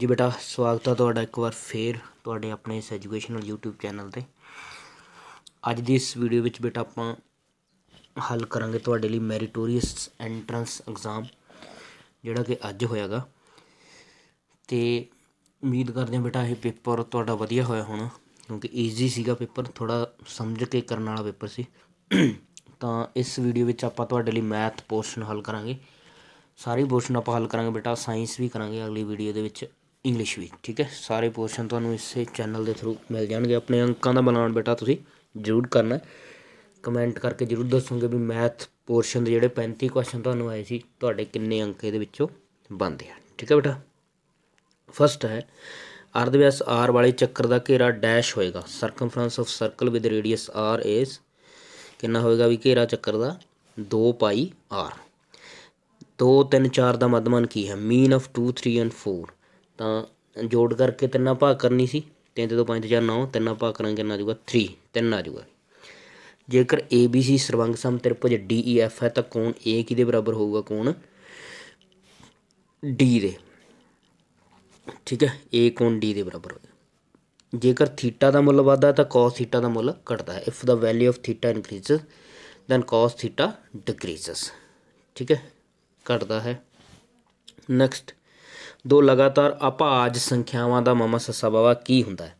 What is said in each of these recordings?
ਜੀ ਬੇਟਾ ਸਵਾਗਤ ਹੈ ਤੁਹਾਡਾ ਇੱਕ ਵਾਰ ਫੇਰ ਤੁਹਾਡੇ ਆਪਣੇ ਇਸ ਐਜੂਕੇਸ਼ਨਲ YouTube ਚੈਨਲ ਤੇ ਅੱਜ ਦੀ ਇਸ ਵੀਡੀਓ ਵਿੱਚ ਬੇਟਾ ਆਪਾਂ ਹੱਲ ਕਰਾਂਗੇ ਤੁਹਾਡੇ ਲਈ ਮੈਰੀਟੋਰੀਅਸ ਐਂਟਰੈਂਸ ਐਗਜ਼ਾਮ ਜਿਹੜਾ ਕਿ ਅੱਜ ਹੋਇਆਗਾ ਤੇ ਉਮੀਦ ਕਰਦੇ ਹਾਂ ਬੇਟਾ ਇਹ ਪੇਪਰ ਤੁਹਾਡਾ ਵਧੀਆ ਹੋਇਆ ਹੋਣਾ ਕਿਉਂਕਿ ਈਜ਼ੀ ਸੀਗਾ ਪੇਪਰ ਥੋੜਾ ਸਮਝ ਕੇ ਕਰਨ ਵਾਲਾ ਪੇਪਰ ਸੀ ਤਾਂ ਇਸ ਵੀਡੀਓ ਵਿੱਚ ਆਪਾਂ ਤੁਹਾਡੇ ਲਈ ਮੈਥ ਪੋਰਸ਼ਨ ਹੱਲ ਕਰਾਂਗੇ ਸਾਰੇ ਪੋਰਸ਼ਨ ਆਪਾਂ ਹੱਲ ਕਰਾਂਗੇ ਬੇਟਾ ਸਾਇੰਸ ਵੀ ਕਰਾਂਗੇ ਅਗਲੀ ਵੀਡੀਓ ਦੇ ਵਿੱਚ ਇੰਗਲਿਸ਼ ਵੀ ਠੀਕ ਹੈ ਸਾਰੇ ਪੋਰਸ਼ਨ ਤੁਹਾਨੂੰ ਇਸੇ ਚੈਨਲ ਦੇ ਥਰੂ ਮਿਲ ਜਾਣਗੇ ਆਪਣੇ ਅੰਕਾਂ ਦਾ ਬਣਾਉਣ ਬੇਟਾ ਤੁਸੀਂ ਜ਼ਰੂਰ ਕਰਨਾ ਕਮੈਂਟ ਕਰਕੇ ਜ਼ਰੂਰ ਦੱਸੋਗੇ ਵੀ ਮੈਥ ਪੋਰਸ਼ਨ ਦੇ ਜਿਹੜੇ 35 ਕੁਐਸਚਨ ਤੁਹਾਨੂੰ ਆਏ ਸੀ ਤੁਹਾਡੇ ਕਿੰਨੇ ਅੰਕ ਇਹਦੇ ਵਿੱਚੋਂ ਬਣਦੇ ਆ ਠੀਕ ਹੈ ਬੇਟਾ ਫਸਟ ਹੈ ਅਰਧਵਿਆਸ ਦੇ ਆਰ ਵਾਲੇ ਚੱਕਰ ਦਾ ਘੇਰਾ ਡੈਸ਼ ਹੋਏਗਾ circumference of circle with radius r is ਕਿੰਨਾ ਹੋਏਗਾ ਵੀ ਘੇਰਾ ਚੱਕਰ ਦਾ 2 ਪਾਈ ਆਰ 2 3 4 ਦਾ ਮਦਮਨ ਕੀ ਹੈ ਮੀਨ ਆਫ 2 3 ਐਂਡ 4 ਤਾਂ ਜੋੜ ਕਰਕੇ ਤਿੰਨਾਂ ਭਾਗ ਕਰਨੀ ਸੀ 3 ਤੇ 2 5 4 9 ਤਿੰਨਾਂ ਭਾਗ ਕਰਾਂਗੇ ਕਿੰਨਾ ਆ ਜਾਊਗਾ 3 ਤਿੰਨ ਆ ਜਾਊਗਾ ਜੇਕਰ ABC ਸਰਵੰਗ ਸਮ ਤ੍ਰਿਭੁਜ DEF ਹੈ ਤਾਂ ਕੋਣ A ਕਿਹਦੇ ਬਰਾਬਰ ਹੋਊਗਾ ਕੋਣ D ਦੇ ਠੀਕ ਹੈ A ਕੋਣ D ਦੇ ਬਰਾਬਰ ਹੋਊਗਾ ਜੇਕਰ ਥੀਟਾ ਦਾ ਮੁੱਲ ਵਧਦਾ ਹੈ ਤਾਂ cos ਥੀਟਾ ਦਾ ਮੁੱਲ ਘਟਦਾ ਹੈ if the value of theta increases then cos theta decreases ਠੀਕ ਹੈ ਘਟਦਾ ਹੈ ਨੈਕਸਟ ਦੋ ਲਗਾਤਾਰ ਅਪਾਜ ਸੰਖਿਆਵਾਂ ਦਾ ਮਮਾ ਸਸਾਬਾਵਾ ਕੀ ਹੁੰਦਾ ਹੈ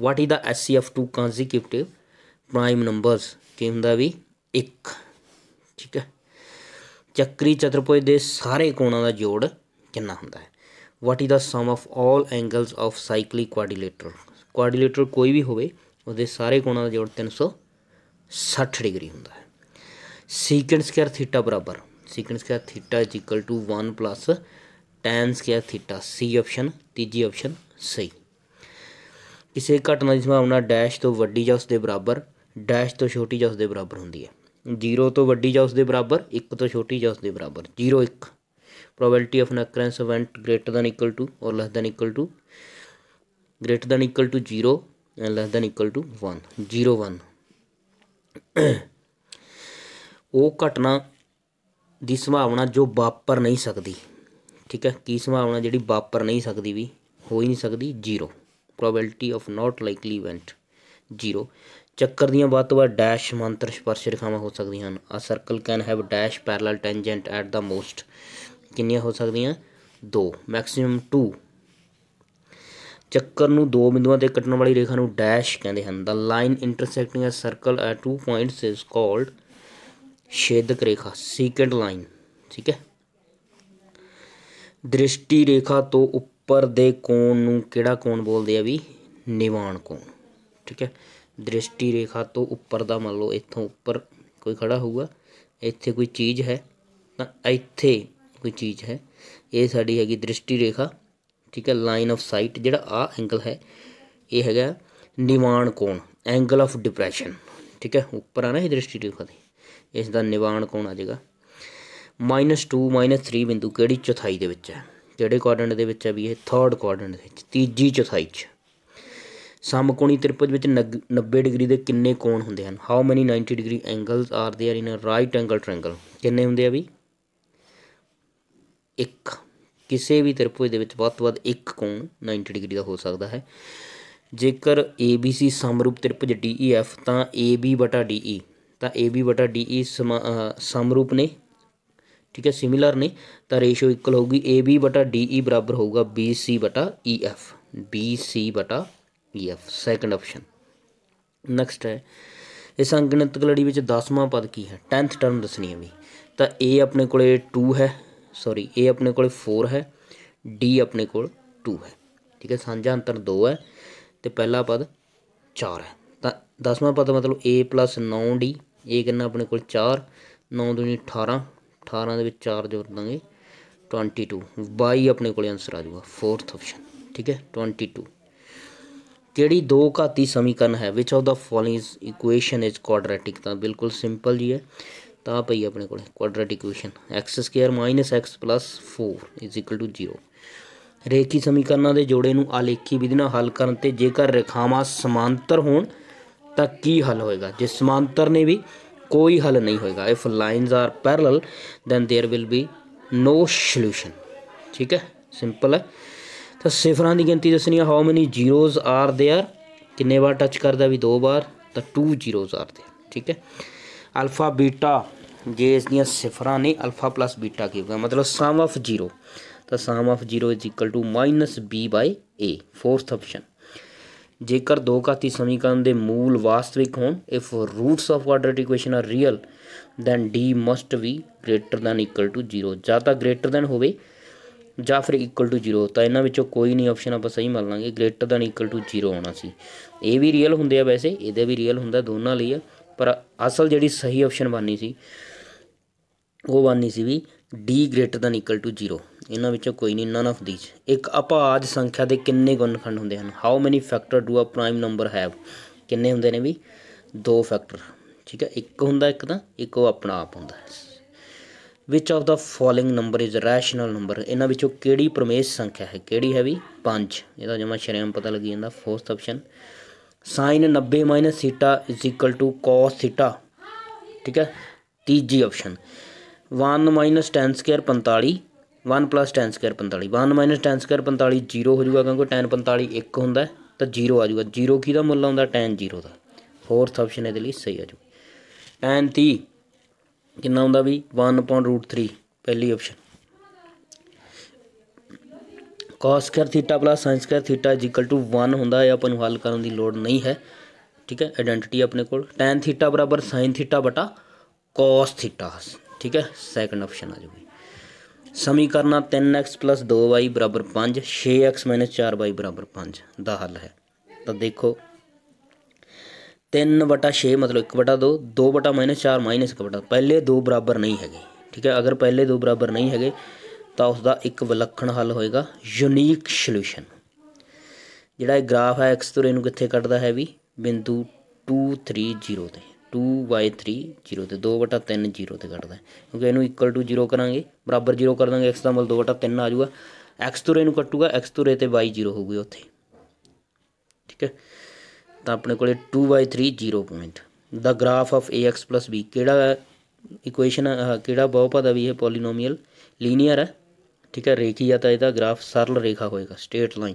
what is the SC of two consecutive prime numbers ਕੀ ਹੁੰਦਾ ਵੀ 1 ਠੀਕ ਹੈ ਚੱਕਰੀ ਚਤੁਰਭੁਜ ਦੇ ਸਾਰੇ ਕੋਣਾਂ ਦਾ ਜੋੜ ਕਿੰਨਾ ਹੁੰਦਾ ਹੈ what is the sum of all angles of cyclic quadrilateral quadrilateral ਕੋਈ ਵੀ ਹੋਵੇ ਉਹਦੇ ਸਾਰੇ ਕੋਣਾਂ ਦਾ ਜੋੜ 360 ਡਿਗਰੀ ਹੁੰਦਾ ਹੈ ਸੀਕੈਂਟ ਸਕੁਅਰ ਥੀਟਾ ਬਰਾਬਰ secant square theta equal to 1 plus tan square theta c option ਤੀਜੀ ਆਪਸ਼ਨ ਸਹੀ ਕਿਸੇ ਘਟਨਾ ਦੀ ਸੰਭਾਵਨਾ ਡੈਸ਼ ਤੋਂ ਵੱਡੀ ਜਾਂ ਉਸ ਦੇ ਬਰਾਬਰ ਡੈਸ਼ ਤੋਂ ਛੋਟੀ ਜਾਂ ਉਸ ਦੇ ਬਰਾਬਰ ਹੁੰਦੀ ਹੈ 0 ਤੋਂ ਵੱਡੀ ਜਾਂ ਉਸ ਦੇ ਬਰਾਬਰ 1 ਤੋਂ ਛੋਟੀ ਜਾਂ ਉਸ ਦੇ ਬਰਾਬਰ 0 1 probability of an occurrence event greater than equal to or less than equal to greater than equal to 0 and less than equal to 1 0 1 ਉਹ ਘਟਨਾ ਦੀ ਸੰਭਾਵਨਾ ਜੋ ਵਾਪਰ ਨਹੀਂ ਸਕਦੀ ਠੀਕ ਹੈ ਕੀ ਸੰਭਾਵਨਾ ਜਿਹੜੀ ਵਾਪਰ ਨਹੀਂ ਸਕਦੀ ਵੀ ਹੋ ਹੀ ਨਹੀਂ ਸਕਦੀ zero probability of not likely event zero ਚੱਕਰ ਦੀਆਂ ਬਾਤ ਤੋਂ ਬਾਅਦ ਡੈਸ਼ ਮੰਤਰ ਸਪਰਸ਼ ਰੇਖਾਵਾਂ ਹੋ ਸਕਦੀਆਂ ਹਨ a circle can have dash parallel tangent at the most ਕਿੰਨੀਆਂ ਹੋ ਸਕਦੀਆਂ ਦੋ ਮੈਕਸਿਮਮ 2 ਚੱਕਰ ਨੂੰ ਦੋ ਬਿੰਦੂਆਂ ਤੇ ਕੱਟਣ ਵਾਲੀ ਰੇਖਾ ਨੂੰ ਡੈਸ਼ ਕਹਿੰਦੇ ਹਨ the line intersecting a circle at two points is called ਛੇਦਕ ਰੇਖਾ ਸੀਕੈਂਟ ਲਾਈਨ ਠੀਕ ਹੈ ਦ੍ਰਿਸ਼ਟੀ ਰੇਖਾ ਤੋਂ ਉੱਪਰ ਦੇ ਕੋਣ ਨੂੰ ਕਿਹੜਾ ਕੋਣ ਬੋਲਦੇ ਆ ਵੀ ਨਿਵਾਨ ਕੋਣ ਠੀਕ ਹੈ ਦ੍ਰਿਸ਼ਟੀ ਰੇਖਾ ਤੋਂ ਉੱਪਰ ਦਾ ਮੰਨ ਲਓ ਇੱਥੋਂ ਉੱਪਰ ਕੋਈ ਖੜਾ ਹੋਊਗਾ ਇੱਥੇ ਕੋਈ ਚੀਜ਼ ਹੈ ਤਾਂ ਇੱਥੇ ਕੋਈ ਚੀਜ਼ ਹੈ ਇਹ ਸਾਡੀ ਹੈਗੀ ਦ੍ਰਿਸ਼ਟੀ ਰੇਖਾ ਠੀਕ ਹੈ ਲਾਈਨ ਆਫ ਸਾਈਟ ਜਿਹੜਾ ਆ ਐਂਗਲ ਹੈ ਇਹ ਹੈਗਾ ਨਿਵਾਨ ਕੋਣ ਐਂਗਲ ਆਫ ਡਿਪਰੈਸ਼ਨ ਠੀਕ ਹੈ ਉੱਪਰ ਆ ਨਾ ਇਹ ਦ੍ਰਿਸ਼ਟੀ ਰੇਖਾ ਦੇ ਇਸ ਦਾ ਨਿਵਾਨ ਕੋਣ ਆ ਜਾਏਗਾ -2 -3 ਬਿੰਦੂ ਕਿਹੜੀ ਚੌਥਾਈ ਦੇ ਵਿੱਚ ਹੈ ਕਿਹੜੇ ਕੁਆਡਰੈਂਟ ਦੇ ਵਿੱਚ ਹੈ ਵੀ ਇਹ ਥਰਡ ਕੁਆਡਰੈਂਟ ਦੇ ਵਿੱਚ ਤੀਜੀ ਚੌਥਾਈ 'ਚ ਸਮਕੋਣੀ ਤ੍ਰਿਪਜ ਵਿੱਚ 90 ਡਿਗਰੀ ਦੇ ਕਿੰਨੇ ਕੋਣ ਹੁੰਦੇ ਹਨ how many 90 degree angles are there in a right angle triangle ਕਿੰਨੇ ਹੁੰਦੇ ਆ ਵੀ ਇੱਕ ਕਿਸੇ ਵੀ ਤ੍ਰਿਪਜ ਦੇ ਵਿੱਚ ਵੱਧ ਤੋਂ ਵੱਧ ਇੱਕ ਕੋਣ 90 ਡਿਗਰੀ ਦਾ ਹੋ ਸਕਦਾ ਹੈ ਜੇਕਰ ABC ਸਮਰੂਪ ਤ੍ਰਿਪਜ DEF ਤਾਂ AB DE ਤਾਂ AB DE ਸਮਰੂਪ ਨੇ ਠੀਕ ਹੈ ਸਿਮਿਲਰ ਨੇ ਤਾਂ ਰੇਸ਼ੋ ਇਕੁਅਲ ਹੋਊਗੀ AB ਬਟਾ DE ਬਰਾਬਰ ਹੋਊਗਾ BC ਬਟਾ EF BC ਬਟਾ EF ਸੈਕੰਡ ਆਪਸ਼ਨ ਨੈਕਸਟ ਹੈ ਇਸ ਅੰਗਣਿਤਕ ਲੜੀ ਵਿੱਚ 10ਵਾਂ ਪਦ ਕੀ ਹੈ 10th ਟਰਮ ਦੱਸਣੀ ਹੈ ਵੀ ਤਾਂ A ਆਪਣੇ ਕੋਲੇ 2 ਹੈ ਸੌਰੀ A ਆਪਣੇ ਕੋਲੇ 4 ਹੈ D ਆਪਣੇ ਕੋਲ 2 ਹੈ ਠੀਕ ਹੈ ਸਾਂਝਾ ਅੰਤਰ 2 ਹੈ ਤੇ ਪਹਿਲਾ ਪਦ 4 ਹੈ ਤਾਂ 10ਵਾਂ ਪਦ ਮਤਲਬ A 9D A ਕਿੰਨਾ ਆਪਣੇ ਕੋਲ 4 9 2 18 18 ਦੇ ਵਿੱਚ 4 ਜੋੜ ਦਾਂਗੇ 22 22 ਆਪਣੇ ਕੋਲੇ ਆਨਸਰ ਆ ਜਾਊਗਾ 4th ਆਪਸ਼ਨ ਠੀਕ ਹੈ 22 ਕਿਹੜੀ ਦੋ ਘਾਤੀ ਸਮੀਕਰਨ ਹੈ which of the following equation is quadratic ਤਾਂ ਬਿਲਕੁਲ ਸਿੰਪਲ ਜੀ ਹੈ ਤਾਂ ਪਈ ਆਪਣੇ ਕੋਲੇ ਕੁਆਡਰੈਟਿਕ ਇਕੁਏਸ਼ਨ x2 x 4 0 ਰੇਖੀ ਸਮੀਕਰਨਾਂ ਦੇ ਜੋੜੇ ਨੂੰ ਆਲੇਖੀ ਵਿਧੀ ਨਾਲ ਹੱਲ ਕਰਨ ਤੇ ਜੇਕਰ ਰੇਖਾਵਾਂ ਸਮਾਂਤਰ ਹੋਣ ਤਾਂ ਕੀ ਹੱਲ ਹੋਏਗਾ ਜੇ ਸਮਾਂਤਰ ਨੇ ਵੀ कोई हल नहीं होएगा if lines are parallel then there will be no solution ठीक है सिंपल है तो सिफर की गिनती दसनी how many zeros are there किन्ने बार टच कर दिया भी दो बार तो टू जीरोज़ आर देयर ठीक है अल्फ़ा बीटा जे इस दिफर ने अल्फ़ा प्लस बीटा की होगा मतलब सम ऑफ जीरो तो sum of zero is equal to minus B by A fourth option ਜੇਕਰ ਦੋ ਘਾਤੀ ਸਮੀਕਰਨ ਦੇ ਮੂਲ ਵਾਸਤਵਿਕ ਹੋਣ if roots of quadratic equation are real then d must be greater than equal to 0 ਜਾਂ ਤਾਂ ਗ੍ਰੇਟਰ ਦੈਨ ਹੋਵੇ ਜਾਂ ਫਿਰ ਇਕੁਅਲ ਟੂ 0 ਤਾਂ ਇਹਨਾਂ ਵਿੱਚੋਂ ਕੋਈ ਨਹੀਂ ਆਪਸ਼ਨ ਆਪਾਂ ਸਹੀ ਮੰਨ ਲਾਂਗੇ ਗ੍ਰੇਟਰ ਦੈਨ ਇਕੁਅਲ ਟੂ 0 ਆਉਣਾ ਸੀ ਇਹ ਵੀ ਰੀਅਲ ਹੁੰਦੇ ਆ ਵੈਸੇ ਇਹਦੇ ਵੀ ਰੀਅਲ ਹੁੰਦਾ ਦੋਨਾਂ ਲਈ ਆ ਪਰ ਅਸਲ ਜਿਹੜੀ ਸਹੀ ਆਪਸ਼ਨ ਬਣਨੀ ਸੀ ਉਹ ਬਣਨੀ ਸੀ ਵੀ d greater than equal to 0 ਇਹਨਾਂ ਵਿੱਚੋਂ ਕੋਈ ਨਹੀਂ ਨਨ ਆਫ ਥੀਸ ਇੱਕ ਅਪਾਜ ਸੰਖਿਆ ਦੇ ਕਿੰਨੇ ਗੁਣਨਖੰਡ ਹੁੰਦੇ ਹਨ how many factor do a prime number have ਕਿੰਨੇ ਹੁੰਦੇ ਨੇ ਵੀ ਦੋ ਫੈਕਟਰ ਠੀਕ ਹੈ ਇੱਕ ਹੁੰਦਾ ਇੱਕ ਤਾਂ ਇੱਕ ਉਹ ਆਪਣਾ ਆਪ ਹੁੰਦਾ ਵਿਚ of the following number is rational number ਇਹਨਾਂ ਵਿੱਚੋਂ ਕਿਹੜੀ ਪ੍ਰਮੇਸ ਸੰਖਿਆ ਹੈ ਕਿਹੜੀ ਹੈ ਵੀ 5 ਇਹਦਾ ਜਮਾ ਸ਼ਰੇਆਮ ਪਤਾ ਲੱਗੀ ਜਾਂਦਾ ਫੋਰਥ ਆਪਸ਼ਨ sin 90 θ cos θ ਠੀਕ ਹੈ ਤੀਜੀ ਆਪਸ਼ਨ 1 ਮਾਈਨਸ 45 1 ਪਲੱਸ 45 1 ਮਾਈਨਸ 45 0 ਹੋ ਜਾਊਗਾ ਕਿਉਂਕਿ tan 45 1 ਹੁੰਦਾ ਹੈ ਤਾਂ 0 ਆ ਜਾਊਗਾ 0 ਕੀ ਦਾ ਮੁੱਲ ਆਉਂਦਾ tan 0 ਦਾ ਫੋਰਥ ਆਪਸ਼ਨ ਇਹਦੇ ਲਈ ਸਹੀ ਆ ਜੂ tan 30 ਕਿੰਨਾ ਹੁੰਦਾ ਵੀ 1/√3 ਪਹਿਲੀ ਆਪਸ਼ਨ cos θ theta θ 1 ਹੁੰਦਾ ਹੈ ਆਪਾਂ ਨੂੰ ਹੱਲ ਕਰਨ ਦੀ ਲੋੜ ਨਹੀਂ ਹੈ ਠੀਕ ਹੈ ਆਇਡੈਂਟੀਟੀ ਆਪਣੇ ਕੋਲ tan θ sin θ cos θ ਠੀਕ ਹੈ ਸੈਕੰਡ ਆਪਸ਼ਨ ਆ ਜਾਊਗੀ ਸਮੀਕਰਨਾਂ 3x 2y 5 6x 4y 5 ਦਾ ਹੱਲ ਹੈ ਤਾਂ ਦੇਖੋ 3 6 ਮਤਲਬ 1 2 2 4 1 2 ਪਹਿਲੇ ਦੋ ਬਰਾਬਰ ਨਹੀਂ ਹੈਗੇ ਠੀਕ ਹੈ ਅਗਰ ਪਹਿਲੇ ਦੋ ਬਰਾਬਰ ਨਹੀਂ ਹੈਗੇ ਤਾਂ ਉਸ ਦਾ ਇੱਕ ਵਿਲੱਖਣ ਹੱਲ ਹੋਏਗਾ ਯੂਨੀਕ ਸੋਲੂਸ਼ਨ ਜਿਹੜਾ ਇਹ ਗ੍ਰਾਫ ਹੈ x ਤੋਂ ਇਹਨੂੰ ਕਿੱਥੇ ਕੱਢਦਾ ਹੈ ਵੀ ਬਿੰਦੂ 2 3 0 ਤੇ 2/3 0 ਤੇ 2/3 0 ਤੇ ਕੱਟਦਾ ਕਿਉਂਕਿ ਇਹਨੂੰ ਇਕੁਅਲ ਟੂ 0 ਕਰਾਂਗੇ ਬਰਾਬਰ 0 ਕਰ ਦਾਂਗੇ x ਦਾ ਮੁੱਲ 2/3 ਆ ਜਾਊਗਾ x ਤੋਂ ਰੇ ਨੂੰ ਕੱਟੂਗਾ x ਤੋਂ ਰੇ ਤੇ y 0 ਹੋਊਗੀ ਉੱਥੇ ਠੀਕ ਹੈ ਤਾਂ ਆਪਣੇ ਕੋਲੇ 2/3 0 ਪੁਆਇੰਟ ਦਾ ਗ੍ਰਾਫ ਆਫ ax b ਕਿਹੜਾ ਇਕੁਏਸ਼ਨ ਕਿਹੜਾ ਬਹੁਪਦ ਆ ਵੀ ਇਹ ਪੋਲੀਨੋਮੀਅਲ ਲੀਨੀਅਰ ਹੈ ਠੀਕ ਹੈ ਰੇਖੀ ਆ ਤਾਂ ਇਹਦਾ ਗ੍ਰਾਫ ਸਰਲ ਰੇਖਾ ਹੋਏਗਾ ਸਟੇਟ ਲਾਈਨ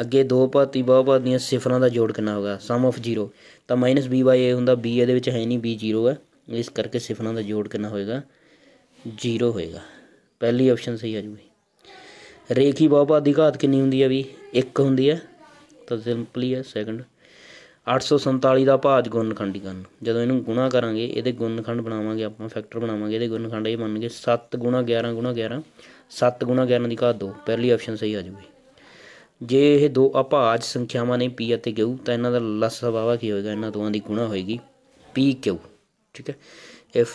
ਅੱਗੇ ਦੋ ਭਾਤੀ ਬਹੁਪਾਤ ਦੀਆਂ ਸਿਫਰਾਂ ਦਾ ਜੋੜ ਕਿੰਨਾ ਹੋਗਾ ਸਮ ਆਫ 0 ਤਾਂ -b a ਹੁੰਦਾ b ਇਹਦੇ ਵਿੱਚ ਹੈ ਨਹੀਂ b 0 ਹੈ ਇਸ ਕਰਕੇ ਸਿਫਰਾਂ ਦਾ ਜੋੜ ਕਿੰਨਾ ਹੋਏਗਾ 0 ਹੋਏਗਾ ਪਹਿਲੀ ਆਪਸ਼ਨ ਸਹੀ ਆ ਜੂਗੀ ਰੇਖੀ ਬਹੁਪਾਤ ਦੀ ਘਾਤ ਕਿੰਨੀ ਹੁੰਦੀ ਹੈ ਵੀ 1 ਹੁੰਦੀ ਹੈ ਤਾਂ ਸਿੰਪਲੀ ਹੈ ਸੈਕੰਡ 847 ਦਾ ਭਾਜ ਗੁਣਨਖੰਡੀ ਕਰਨ ਜਦੋਂ ਇਹਨੂੰ ਗੁਣਾ ਕਰਾਂਗੇ ਇਹਦੇ ਗੁਣਨਖੰਡ ਬਣਾਵਾਂਗੇ ਆਪਾਂ ਫੈਕਟਰ ਬਣਾਵਾਂਗੇ ਇਹਦੇ ਗੁਣਨਖੰਡ ਇਹ ਮੰਨ ਕੇ 7 11 11 7 11 ਦੀ ਘਾਤ 2 ਪਹਿਲੀ ਆਪਸ਼ਨ ਸਹੀ ਆ ਜੂਗੀ ਜੇ ਇਹ ਦੋ ਅਭਾਜ ਸੰਖਿਆਵਾਂ ਨੇ p ਅਤੇ q ਤਾਂ ਇਹਨਾਂ ਦਾ ਲਸਾ ਕੀ ਹੋਏਗਾ ਇਹਨਾਂ ਦੋਵਾਂ ਦੀ ਗੁਣਾ ਹੋਏਗੀ pq ਠੀਕ ਹੈ if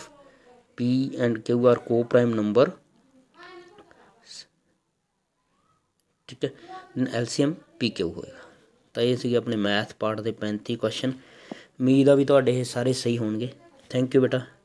p and q are co-prime number ਠੀਕ ਹੈ then LCM pq ਹੋਏਗਾ ਤਾਂ ਇਹ ਸੀ ਆਪਣੇ ਮੈਥ ਪਾਰਟ ਦੇ 35 ਕੁਐਸਚਨ ਉਮੀਦ ਆ ਵੀ ਤੁਹਾਡੇ ਇਹ ਸਾਰੇ ਸਹੀ ਹੋਣਗੇ ਥੈਂਕ ਯੂ ਬੇਟਾ